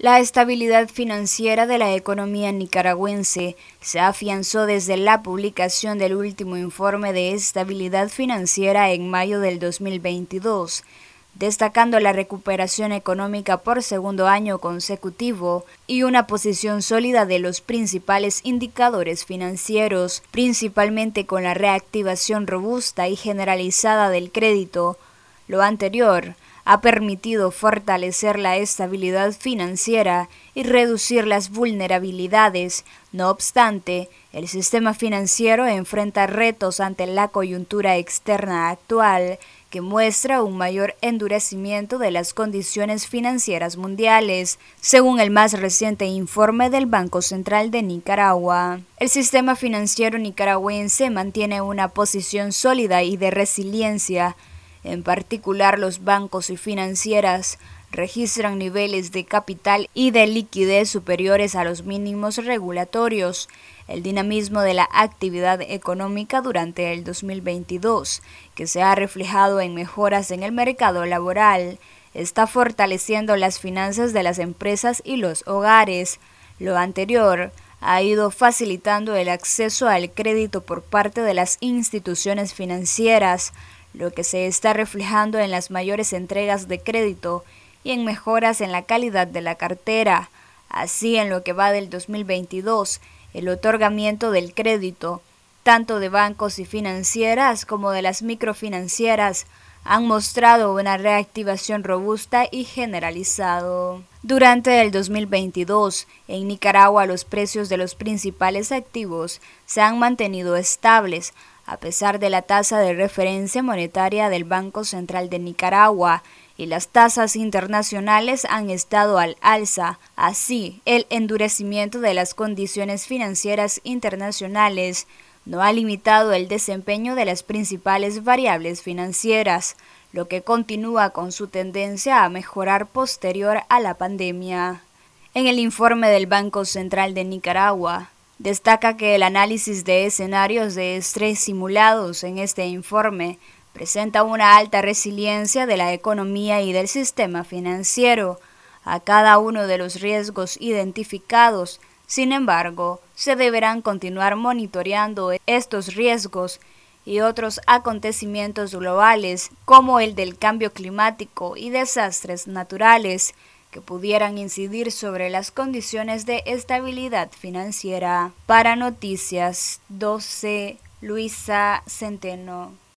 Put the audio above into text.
La estabilidad financiera de la economía nicaragüense se afianzó desde la publicación del último informe de estabilidad financiera en mayo del 2022, destacando la recuperación económica por segundo año consecutivo y una posición sólida de los principales indicadores financieros, principalmente con la reactivación robusta y generalizada del crédito. Lo anterior, ha permitido fortalecer la estabilidad financiera y reducir las vulnerabilidades. No obstante, el sistema financiero enfrenta retos ante la coyuntura externa actual que muestra un mayor endurecimiento de las condiciones financieras mundiales, según el más reciente informe del Banco Central de Nicaragua. El sistema financiero nicaragüense mantiene una posición sólida y de resiliencia en particular, los bancos y financieras registran niveles de capital y de liquidez superiores a los mínimos regulatorios. El dinamismo de la actividad económica durante el 2022, que se ha reflejado en mejoras en el mercado laboral, está fortaleciendo las finanzas de las empresas y los hogares. Lo anterior ha ido facilitando el acceso al crédito por parte de las instituciones financieras, lo que se está reflejando en las mayores entregas de crédito y en mejoras en la calidad de la cartera. Así, en lo que va del 2022, el otorgamiento del crédito, tanto de bancos y financieras como de las microfinancieras, han mostrado una reactivación robusta y generalizado. Durante el 2022, en Nicaragua los precios de los principales activos se han mantenido estables, a pesar de la tasa de referencia monetaria del Banco Central de Nicaragua, y las tasas internacionales han estado al alza. Así, el endurecimiento de las condiciones financieras internacionales no ha limitado el desempeño de las principales variables financieras, lo que continúa con su tendencia a mejorar posterior a la pandemia. En el informe del Banco Central de Nicaragua, destaca que el análisis de escenarios de estrés simulados en este informe presenta una alta resiliencia de la economía y del sistema financiero a cada uno de los riesgos identificados sin embargo, se deberán continuar monitoreando estos riesgos y otros acontecimientos globales como el del cambio climático y desastres naturales que pudieran incidir sobre las condiciones de estabilidad financiera. Para Noticias 12, Luisa Centeno.